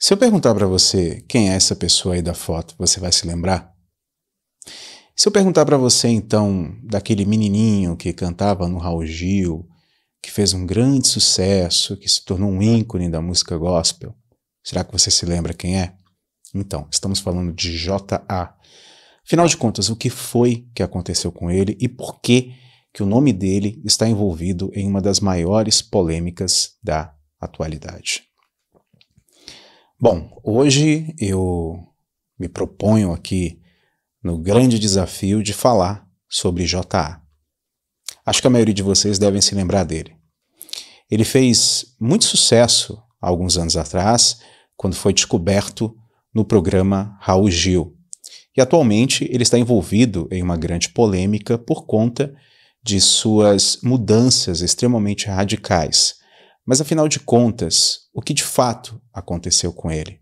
Se eu perguntar para você quem é essa pessoa aí da foto, você vai se lembrar? Se eu perguntar para você então daquele menininho que cantava no Raul Gil, que fez um grande sucesso, que se tornou um ícone da música gospel, será que você se lembra quem é? Então, estamos falando de J.A. Afinal de contas, o que foi que aconteceu com ele e por que que o nome dele está envolvido em uma das maiores polêmicas da atualidade? Bom, hoje eu me proponho aqui no grande desafio de falar sobre JA. Acho que a maioria de vocês devem se lembrar dele. Ele fez muito sucesso há alguns anos atrás, quando foi descoberto no programa Raul Gil. E atualmente ele está envolvido em uma grande polêmica por conta de suas mudanças extremamente radicais. Mas afinal de contas, o que de fato aconteceu com ele.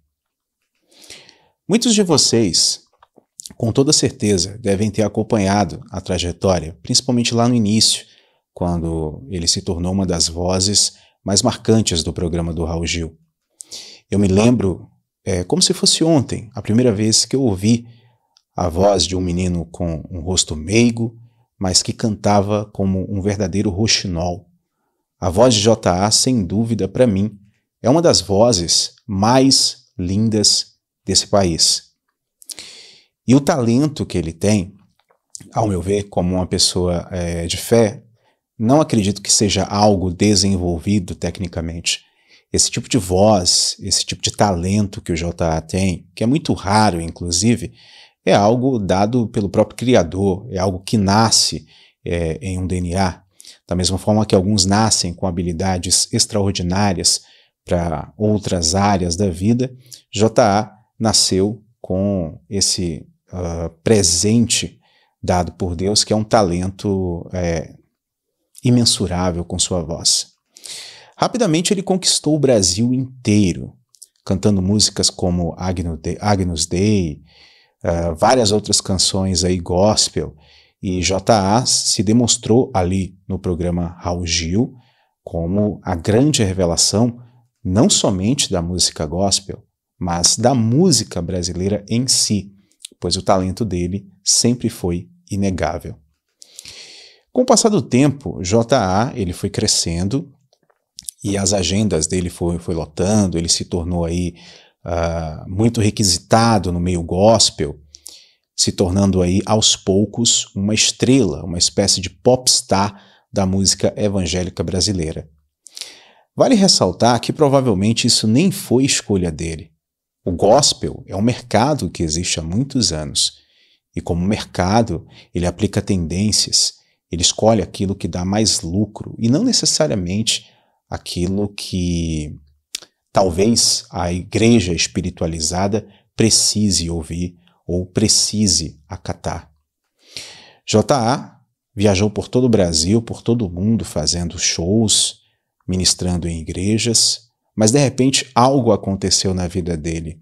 Muitos de vocês, com toda certeza, devem ter acompanhado a trajetória, principalmente lá no início, quando ele se tornou uma das vozes mais marcantes do programa do Raul Gil. Eu me lembro, é, como se fosse ontem, a primeira vez que eu ouvi a voz de um menino com um rosto meigo, mas que cantava como um verdadeiro roxinol. A voz de J.A., sem dúvida, para mim, é uma das vozes mais lindas desse país. E o talento que ele tem, ao meu ver, como uma pessoa é, de fé, não acredito que seja algo desenvolvido tecnicamente. Esse tipo de voz, esse tipo de talento que o JA tem, que é muito raro, inclusive, é algo dado pelo próprio Criador, é algo que nasce é, em um DNA. Da mesma forma que alguns nascem com habilidades extraordinárias para outras áreas da vida, JA nasceu com esse uh, presente dado por Deus, que é um talento é, imensurável com sua voz. Rapidamente ele conquistou o Brasil inteiro, cantando músicas como Agnus Dei, uh, várias outras canções aí gospel, e J.A. se demonstrou ali no programa Raul Gil como a grande revelação não somente da música gospel, mas da música brasileira em si, pois o talento dele sempre foi inegável. Com o passar do tempo, JA ele foi crescendo e as agendas dele foi, foi lotando, ele se tornou aí uh, muito requisitado no meio gospel, se tornando aí aos poucos uma estrela, uma espécie de popstar da música evangélica brasileira. Vale ressaltar que provavelmente isso nem foi escolha dele. O gospel é um mercado que existe há muitos anos, e como mercado, ele aplica tendências, ele escolhe aquilo que dá mais lucro e não necessariamente aquilo que talvez a igreja espiritualizada precise ouvir ou precise acatar. JA viajou por todo o Brasil, por todo o mundo, fazendo shows, ministrando em igrejas, mas de repente algo aconteceu na vida dele.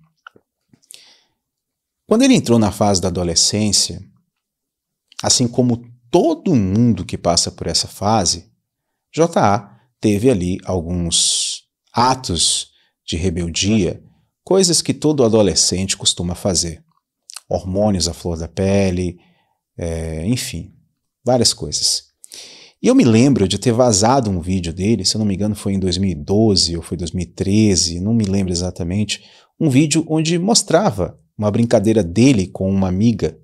Quando ele entrou na fase da adolescência, assim como todo mundo que passa por essa fase, JA teve ali alguns atos de rebeldia, coisas que todo adolescente costuma fazer. Hormônios à flor da pele, é, enfim, várias coisas. E eu me lembro de ter vazado um vídeo dele, se eu não me engano foi em 2012 ou foi 2013, não me lembro exatamente, um vídeo onde mostrava uma brincadeira dele com uma amiga.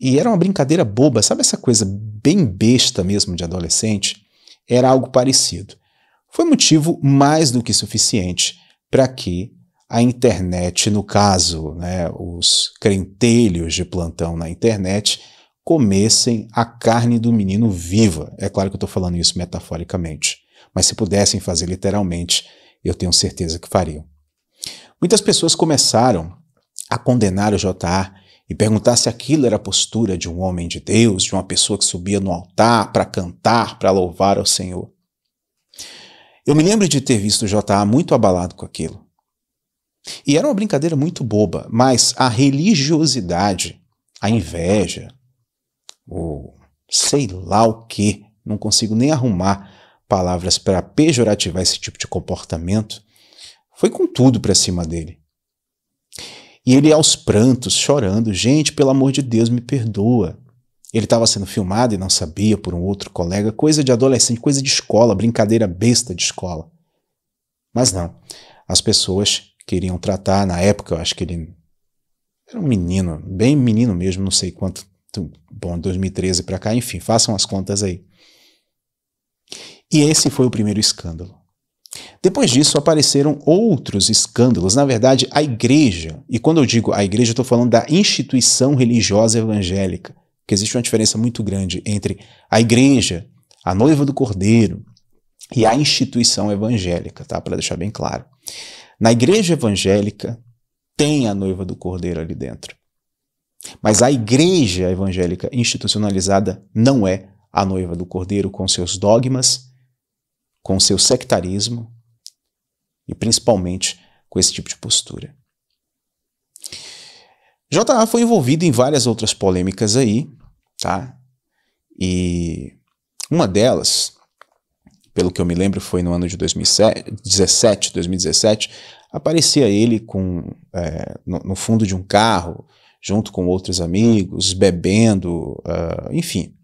E era uma brincadeira boba, sabe essa coisa bem besta mesmo de adolescente? Era algo parecido. Foi motivo mais do que suficiente para que a internet, no caso, né, os crentelhos de plantão na internet, comessem a carne do menino viva. É claro que eu estou falando isso metaforicamente, mas se pudessem fazer literalmente, eu tenho certeza que fariam. Muitas pessoas começaram a condenar o J.A. e perguntar se aquilo era a postura de um homem de Deus, de uma pessoa que subia no altar para cantar, para louvar ao Senhor. Eu me lembro de ter visto o J.A. muito abalado com aquilo. E era uma brincadeira muito boba, mas a religiosidade, a inveja, ou sei lá o que, não consigo nem arrumar palavras para pejorativar esse tipo de comportamento, foi com tudo para cima dele. E ele aos prantos, chorando, gente, pelo amor de Deus, me perdoa. Ele estava sendo filmado e não sabia por um outro colega, coisa de adolescente, coisa de escola, brincadeira besta de escola. Mas não, as pessoas queriam tratar, na época eu acho que ele era um menino, bem menino mesmo, não sei quanto bom, 2013 para cá, enfim, façam as contas aí. E esse foi o primeiro escândalo. Depois disso apareceram outros escândalos. Na verdade, a igreja, e quando eu digo a igreja, eu estou falando da instituição religiosa evangélica, porque existe uma diferença muito grande entre a igreja, a noiva do cordeiro, e a instituição evangélica, tá? Para deixar bem claro. Na igreja evangélica, tem a noiva do cordeiro ali dentro. Mas a igreja evangélica institucionalizada não é a noiva do cordeiro com seus dogmas, com seu sectarismo e principalmente com esse tipo de postura. JA foi envolvido em várias outras polêmicas aí, tá? E uma delas, pelo que eu me lembro, foi no ano de 2017, 2017 aparecia ele com é, no, no fundo de um carro junto com outros amigos, bebendo, uh, enfim.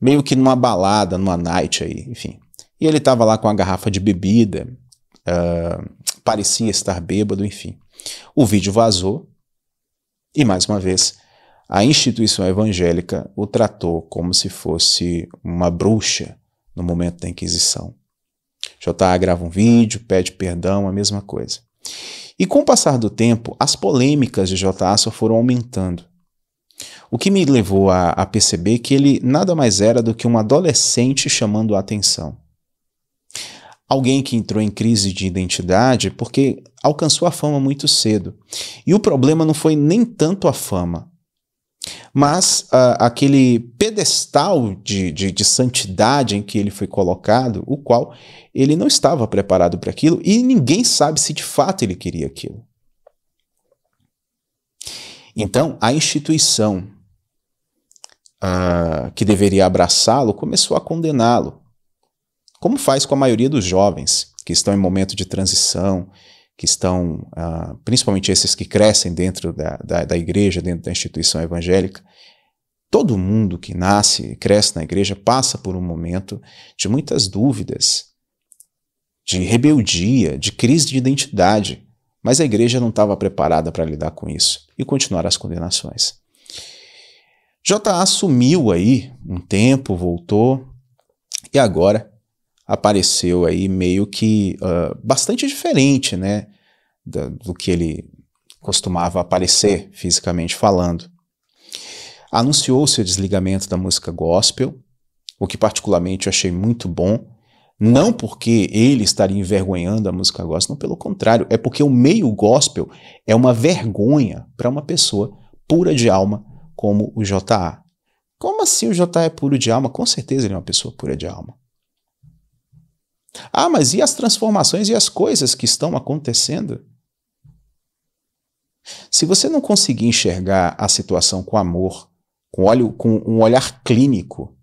Meio que numa balada, numa night aí, enfim. E ele estava lá com a garrafa de bebida, uh, parecia estar bêbado, enfim. O vídeo vazou e, mais uma vez, a instituição evangélica o tratou como se fosse uma bruxa no momento da Inquisição. J.A. grava um vídeo, pede perdão, a mesma coisa. E com o passar do tempo, as polêmicas de J. Asson foram aumentando. O que me levou a, a, perceber que ele nada mais era do que um adolescente chamando a atenção. Alguém que entrou em crise de identidade porque alcançou a fama muito cedo. E o problema não foi nem tanto a fama, mas uh, aquele pedestal de, de, de, santidade em que ele foi colocado, o qual ele não estava preparado para aquilo e ninguém sabe se de fato ele queria aquilo. Então, a instituição uh, que deveria abraçá-lo começou a condená-lo, como faz com a maioria dos jovens que estão em momento de transição, que estão, ah, principalmente esses que crescem dentro da, da, da, igreja, dentro da instituição evangélica, todo mundo que nasce e cresce na igreja passa por um momento de muitas dúvidas, de rebeldia, de crise de identidade. Mas a igreja não estava preparada para lidar com isso e continuar as condenações. J.A. sumiu aí um tempo, voltou e agora apareceu aí meio que uh, bastante diferente, né, da, do que ele costumava aparecer fisicamente falando. anunciou seu desligamento da música gospel, o que particularmente eu achei muito bom, não porque ele estaria envergonhando a música gospel, não, pelo contrário, é porque o meio gospel é uma vergonha para uma pessoa pura de alma como o JA. Como assim o JA é puro de alma? Com certeza ele é uma pessoa pura de alma. Ah, mas e as transformações e as coisas que estão acontecendo? Se você não conseguir enxergar a situação com amor, com, olho, com um olhar clínico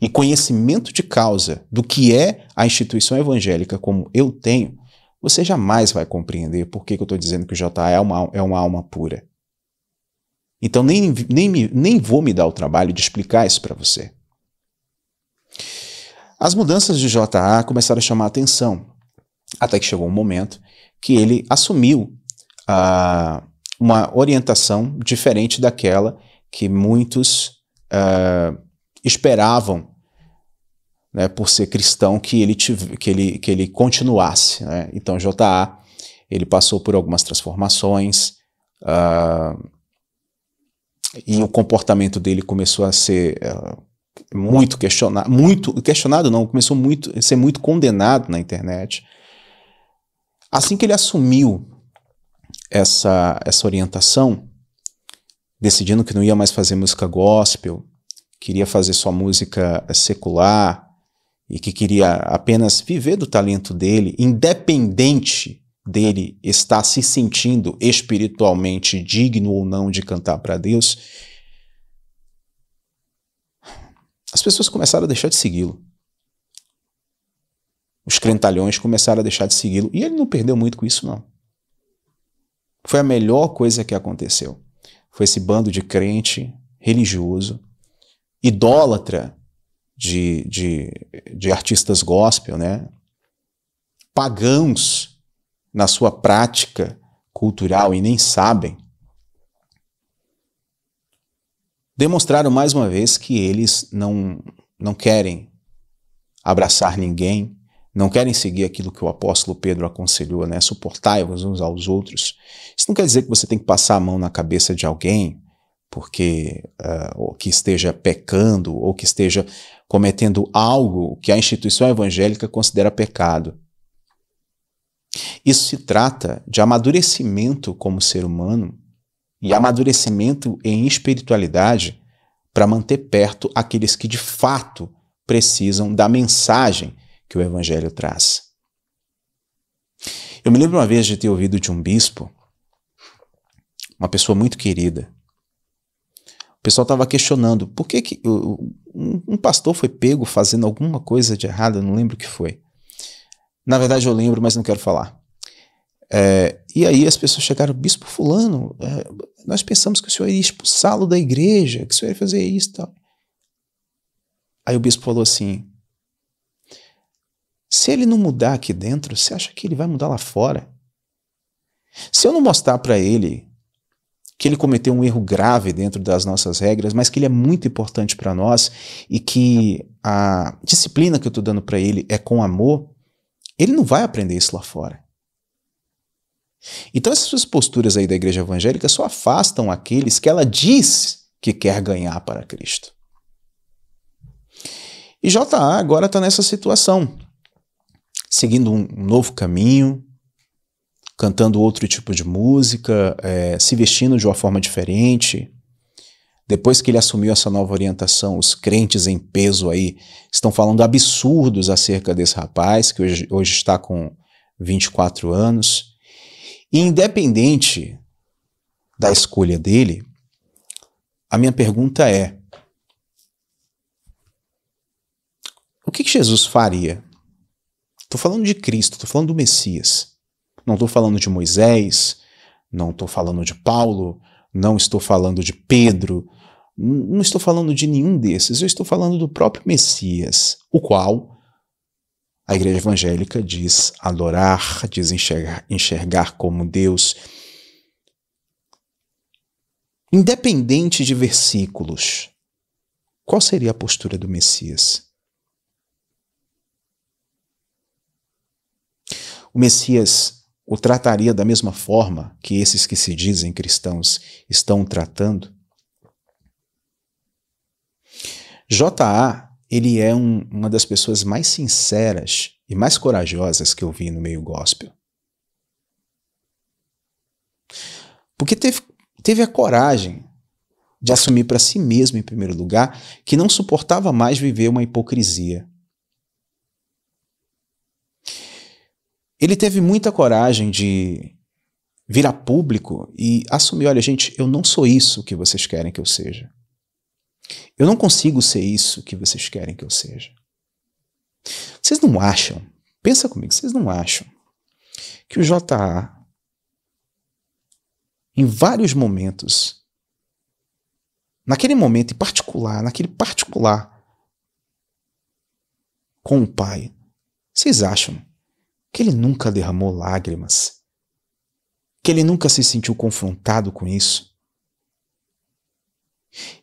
e conhecimento de causa do que é a instituição evangélica como eu tenho, você jamais vai compreender por que, que eu estou dizendo que o JA é uma, é uma alma pura. Então, nem, nem, nem vou me dar o trabalho de explicar isso para você. As mudanças de JA começaram a chamar a atenção, até que chegou um momento que ele assumiu ah, uma orientação diferente daquela que muitos ah, esperavam né, por ser cristão que ele, tive, que ele, que ele continuasse. Né? Então, JA ele passou por algumas transformações uh, e o comportamento dele começou a ser uh, muito questionado, muito questionado não, começou muito, a ser muito condenado na internet. Assim que ele assumiu essa, essa orientação, decidindo que não ia mais fazer música gospel, queria fazer só música secular e que queria apenas viver do talento dele, independente dele estar se sentindo espiritualmente digno ou não de cantar para Deus, as pessoas começaram a deixar de segui-lo. Os crentalhões começaram a deixar de segui-lo. E ele não perdeu muito com isso, não. Foi a melhor coisa que aconteceu. Foi esse bando de crente religioso, idólatra de, de, de artistas gospel, né? pagãos na sua prática cultural e nem sabem demonstraram mais uma vez que eles não, não querem abraçar ninguém, não querem seguir aquilo que o apóstolo Pedro aconselhou, né? suportar uns aos outros. Isso não quer dizer que você tem que passar a mão na cabeça de alguém porque uh, ou que esteja pecando ou que esteja cometendo algo que a instituição evangélica considera pecado. Isso se trata de amadurecimento como ser humano e amadurecimento em espiritualidade para manter perto aqueles que de fato precisam da mensagem que o Evangelho traz. Eu me lembro uma vez de ter ouvido de um bispo, uma pessoa muito querida. O pessoal estava questionando por que, que um pastor foi pego fazendo alguma coisa de errado, não lembro o que foi. Na verdade, eu lembro, mas não quero falar. É, e aí as pessoas chegaram, bispo fulano, é, nós pensamos que o senhor iria expulsá-lo da igreja, que o senhor ia fazer isso e tal. Aí o bispo falou assim, se ele não mudar aqui dentro, você acha que ele vai mudar lá fora? Se eu não mostrar para ele que ele cometeu um erro grave dentro das nossas regras, mas que ele é muito importante para nós e que a disciplina que eu estou dando para ele é com amor, ele não vai aprender isso lá fora. Então, essas posturas aí da igreja evangélica só afastam aqueles que ela diz que quer ganhar para Cristo. E JA agora está nessa situação, seguindo um novo caminho, cantando outro tipo de música, é, se vestindo de uma forma diferente. Depois que ele assumiu essa nova orientação, os crentes em peso aí estão falando absurdos acerca desse rapaz, que hoje, hoje está com 24 anos e independente da escolha dele, a minha pergunta é: o que, que Jesus faria? Estou falando de Cristo, estou falando do Messias. Não estou falando de Moisés, não estou falando de Paulo, não estou falando de Pedro, não estou falando de nenhum desses, eu estou falando do próprio Messias, o qual a igreja evangélica diz adorar, diz enxergar, enxergar como Deus. Independente de versículos, qual seria a postura do Messias? O Messias o trataria da mesma forma que esses que se dizem cristãos estão tratando? J.A ele é um, uma das pessoas mais sinceras e mais corajosas que eu vi no meio gospel. Porque teve, teve a coragem de assumir para si mesmo, em primeiro lugar, que não suportava mais viver uma hipocrisia. Ele teve muita coragem de vir a público e assumir: olha, gente, eu não sou isso que vocês querem que eu seja. Eu não consigo ser isso que vocês querem que eu seja. Vocês não acham, pensa comigo, vocês não acham que o JA, em vários momentos, naquele momento em particular, naquele particular com o pai, vocês acham que ele nunca derramou lágrimas? Que ele nunca se sentiu confrontado com isso?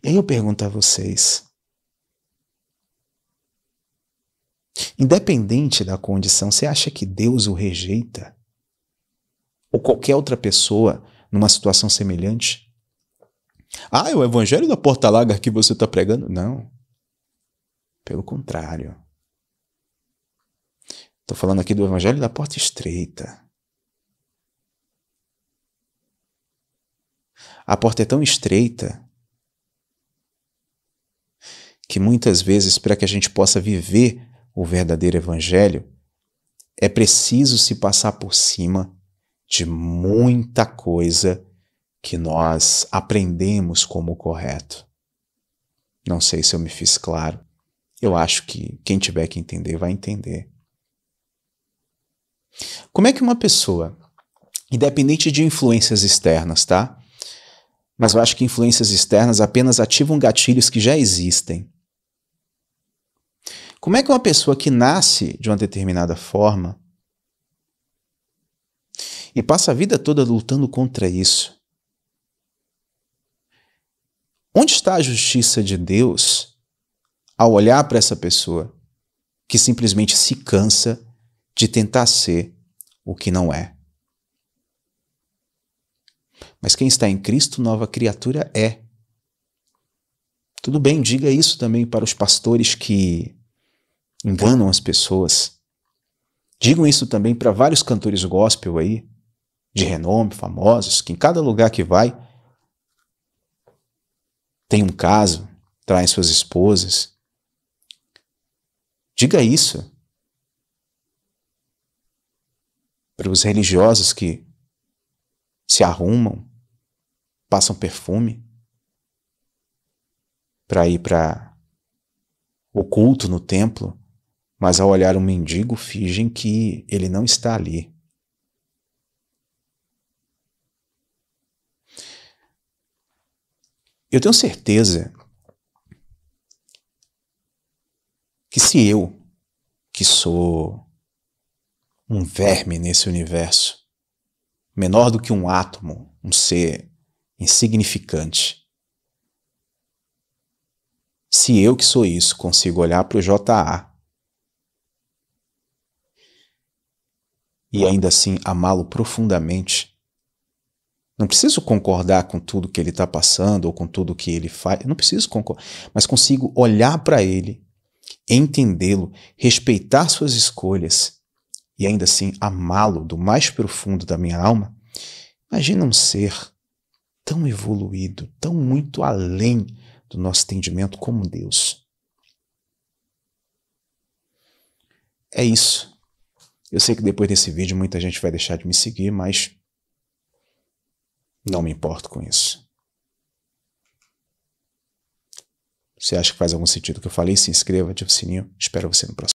E aí eu pergunto a vocês: independente da condição, você acha que Deus o rejeita? Ou qualquer outra pessoa numa situação semelhante? Ah, é o evangelho da porta larga que você está pregando? Não. Pelo contrário. Estou falando aqui do evangelho da porta estreita. A porta é tão estreita que muitas vezes, para que a gente possa viver o verdadeiro Evangelho, é preciso se passar por cima de muita coisa que nós aprendemos como correto. Não sei se eu me fiz claro. Eu acho que quem tiver que entender vai entender. Como é que uma pessoa, independente de influências externas, tá? Mas eu acho que influências externas apenas ativam gatilhos que já existem. Como é que uma pessoa que nasce de uma determinada forma e passa a vida toda lutando contra isso? Onde está a justiça de Deus ao olhar para essa pessoa que simplesmente se cansa de tentar ser o que não é? Mas quem está em Cristo, nova criatura é. Tudo bem, diga isso também para os pastores que enganam as pessoas. Digam isso também para vários cantores gospel aí, de renome, famosos, que em cada lugar que vai tem um caso, traz suas esposas. Diga isso para os religiosos que se arrumam, passam perfume para ir para o culto no templo mas ao olhar o mendigo, fingem que ele não está ali. Eu tenho certeza que se eu, que sou um verme nesse universo, menor do que um átomo, um ser insignificante, se eu que sou isso consigo olhar para o JA e ainda assim amá-lo profundamente. Não preciso concordar com tudo que ele está passando ou com tudo que ele faz, não preciso concordar, mas consigo olhar para ele, entendê-lo, respeitar suas escolhas e ainda assim amá-lo do mais profundo da minha alma. Imagina um ser tão evoluído, tão muito além do nosso entendimento como Deus. É isso. Eu sei que depois desse vídeo muita gente vai deixar de me seguir, mas não me importo com isso. Você acha que faz algum sentido o que eu falei? Se inscreva, ative o sininho. Espero você no próximo.